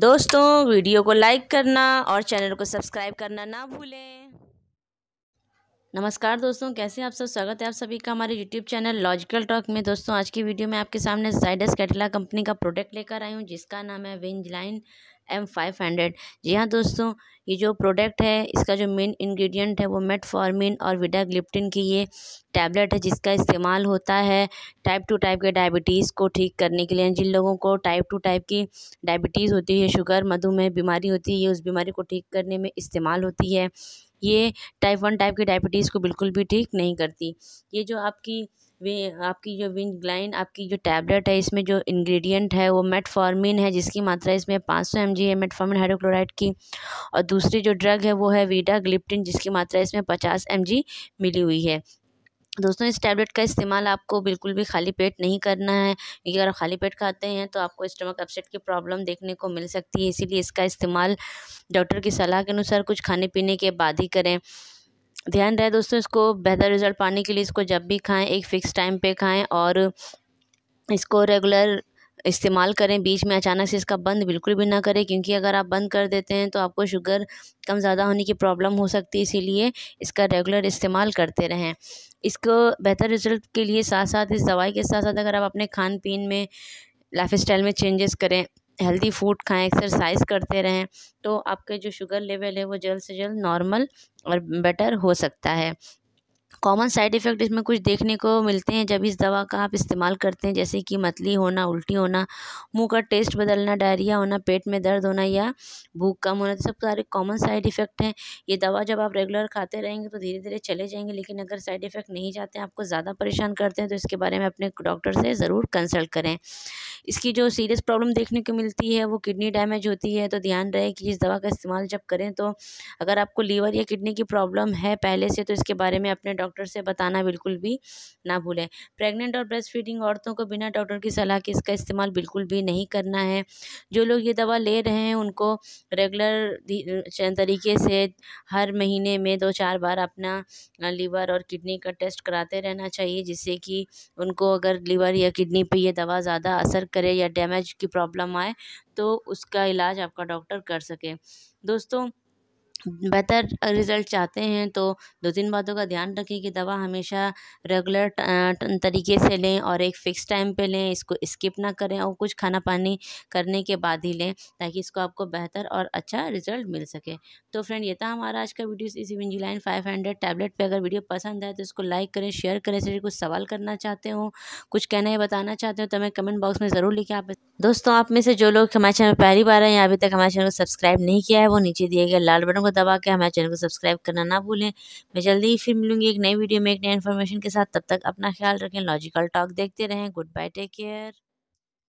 दोस्तों वीडियो को लाइक करना और चैनल को सब्सक्राइब करना ना भूलें नमस्कार दोस्तों कैसे आप सब स्वागत है आप सभी का हमारे यूट्यूब चैनल लॉजिकल टॉक में दोस्तों आज की वीडियो में आपके सामने साइडस कैटला कंपनी का प्रोडक्ट लेकर आई हूँ जिसका नाम है विंज लाइन एम फाइव हंड्रेड जी हाँ दोस्तों ये जो प्रोडक्ट है इसका जो मेन इंग्रेडिएंट है वो मेटफॉर्मिन और विडाग्लिप्टिन की ये टैबलेट है जिसका इस्तेमाल होता है टाइप टू टाइप के डायबिटीज़ को ठीक करने के लिए जिन लोगों को टाइप टू टाइप की डायबिटीज़ होती है शुगर मधुमेह बीमारी होती है ये उस बीमारी को ठीक करने में इस्तेमाल होती है ये टाइप वन टाइप की डायबिटीज़ को बिल्कुल भी ठीक नहीं करती ये जो आपकी वे आपकी जो विंगलाइन आपकी जो टैबलेट है इसमें जो इंग्रेडिएंट है वो मेटफॉर्मिन है जिसकी मात्रा इसमें 500 सौ एम है मेटफॉर्मिन हाइड्रोक्लोराइड की और दूसरी जो ड्रग है वो है वीडा ग्लिप्टिन जिसकी मात्रा इसमें 50 एम मिली हुई है दोस्तों इस टैबलेट का इस्तेमाल आपको बिल्कुल भी खाली पेट नहीं करना है क्योंकि अगर खाली पेट खाते हैं तो आपको स्टमक अपसेट की प्रॉब्लम देखने को मिल सकती है इसीलिए इसका इस्तेमाल डॉक्टर की सलाह के अनुसार कुछ खाने पीने के बाद ही करें ध्यान रहे दोस्तों इसको बेहतर रिजल्ट पाने के लिए इसको जब भी खाएं एक फ़िक्स टाइम पे खाएं और इसको रेगुलर इस्तेमाल करें बीच में अचानक से इसका बंद बिल्कुल भी ना करें क्योंकि अगर आप बंद कर देते हैं तो आपको शुगर कम ज़्यादा होने की प्रॉब्लम हो सकती है इसीलिए इसका रेगुलर इस्तेमाल करते रहें इसको बेहतर रिजल्ट के लिए साथ साथ इस दवाई के साथ साथ अगर आप अपने खान पीन में लाइफ स्टाइल में चेंजेस करें हेल्दी फूड खाएं एक्सरसाइज करते रहें तो आपके जो शुगर लेवल है वो जल्द से जल्द नॉर्मल और बेटर हो सकता है कॉमन साइड इफ़ेक्ट इसमें कुछ देखने को मिलते हैं जब इस दवा का आप इस्तेमाल करते हैं जैसे कि मतली होना उल्टी होना मुंह का टेस्ट बदलना डायरिया होना पेट में दर्द होना या भूख कम होना तो सब सारे कॉमन साइड इफ़ेक्ट हैं ये दवा जब आप रेगुलर खाते रहेंगे तो धीरे धीरे चले जाएंगे लेकिन अगर साइड इफ़ेक्ट नहीं जाते आपको ज़्यादा परेशान करते हैं तो इसके बारे में अपने डॉक्टर से ज़रूर कंसल्ट करें इसकी जो सीरियस प्रॉब्लम देखने को मिलती है वो किडनी डैमेज होती है तो ध्यान रहे कि इस दवा का इस्तेमाल जब करें तो अगर आपको लीवर या किडनी की प्रॉब्लम है पहले से तो इसके बारे में अपने डॉक्टर से बताना बिल्कुल भी ना भूलें प्रेगनेंट और ब्रेस्ट फीडिंग औरतों को बिना डॉक्टर की सलाह के इसका इस्तेमाल बिल्कुल भी नहीं करना है जो लोग ये दवा ले रहे हैं उनको रेगुलर तरीके से हर महीने में दो चार बार अपना लीवर और किडनी का टेस्ट कराते रहना चाहिए जिससे कि उनको अगर लीवर या किडनी पे ये दवा ज़्यादा असर करे या डैमेज की प्रॉब्लम आए तो उसका इलाज आपका डॉक्टर कर सके दोस्तों बेहतर रिज़ल्ट चाहते हैं तो दो तीन बातों का ध्यान रखें कि दवा हमेशा रेगुलर तरीके से लें और एक फ़िक्स टाइम पे लें इसको स्किप ना करें और कुछ खाना पानी करने के बाद ही लें ताकि इसको आपको बेहतर और अच्छा रिज़ल्ट मिल सके तो फ्रेंड ये था हमारा आज का वीडियो इसी विंजीलाइन फाइव हंड्रेड टैबलेट पर अगर वीडियो पसंद आए तो इसको लाइक करें शेयर करें इसे कुछ सवाल करना चाहते हो कुछ कहना या बताना चाहते हो तो हमें कमेंट बॉक्स में ज़रूर लिखें आप दोस्तों आप में से जो लोग हमारे चैनल पहली बार आए हैं अभी तक हमारे चैनल को सब्सक्राइब नहीं किया है वो नीचे दिए गए लाल बटन को दबा के हमारे चैनल को सब्सक्राइब करना ना भूलें मैं जल्दी ही फिर मिलूंगी एक नई वीडियो में एक नई इन्फॉर्मेशन के साथ तब तक अपना ख्याल रखें लॉजिकल टॉक देखते रहें गुड बाय टेक केयर